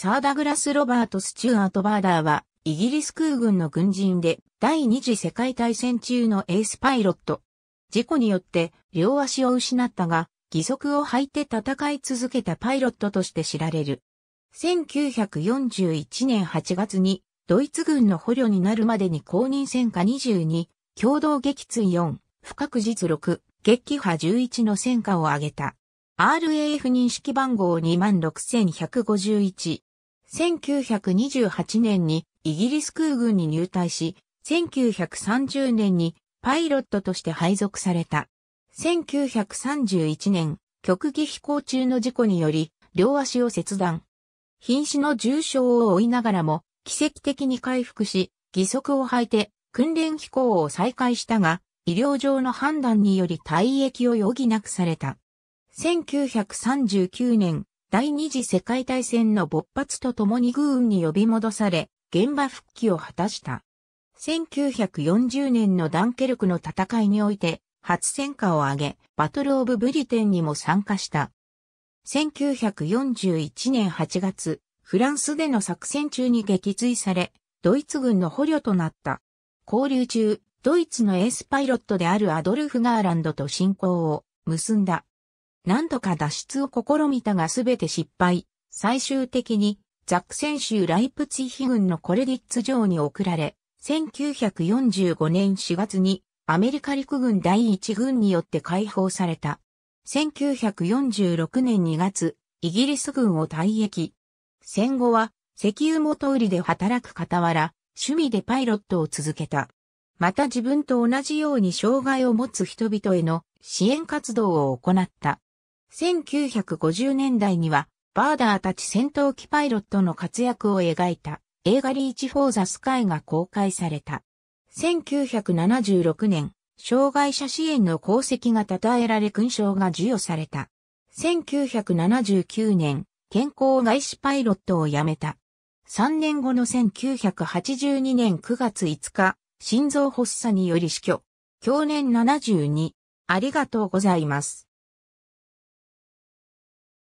サー・ダグラス・ロバート・スチュアート・バーダーは、イギリス空軍の軍人で、第二次世界大戦中のエースパイロット。事故によって、両足を失ったが、義足を履いて戦い続けたパイロットとして知られる。1941年8月に、ドイツ軍の捕虜になるまでに公認戦火22、共同撃墜4、不確実6、撃破11の戦火を挙げた。RAF 認識番号26151。1928年にイギリス空軍に入隊し、1930年にパイロットとして配属された。1931年、極技飛行中の事故により、両足を切断。瀕死の重傷を負いながらも、奇跡的に回復し、義足を履いて、訓練飛行を再開したが、医療上の判断により退役を余儀なくされた。1939年、第二次世界大戦の勃発とともに軍運に呼び戻され、現場復帰を果たした。1940年のダンケルクの戦いにおいて、初戦果を挙げ、バトル・オブ・ブリテンにも参加した。1941年8月、フランスでの作戦中に撃墜され、ドイツ軍の捕虜となった。交流中、ドイツのエースパイロットであるアドルフ・ガーランドと親交を結んだ。何度か脱出を試みたがすべて失敗。最終的にザクセン州ライプツィヒ軍のコレディッツ城に送られ、1945年4月にアメリカ陸軍第一軍によって解放された。1946年2月、イギリス軍を退役。戦後は石油元売りで働く傍ら、趣味でパイロットを続けた。また自分と同じように障害を持つ人々への支援活動を行った。1950年代には、バーダーたち戦闘機パイロットの活躍を描いた映画リーチ・フォー・ザ・スカイが公開された。1976年、障害者支援の功績が称えられ勲章が授与された。1979年、健康外資パイロットを辞めた。3年後の1982年9月5日、心臓発作により死去。去年72。ありがとうございます。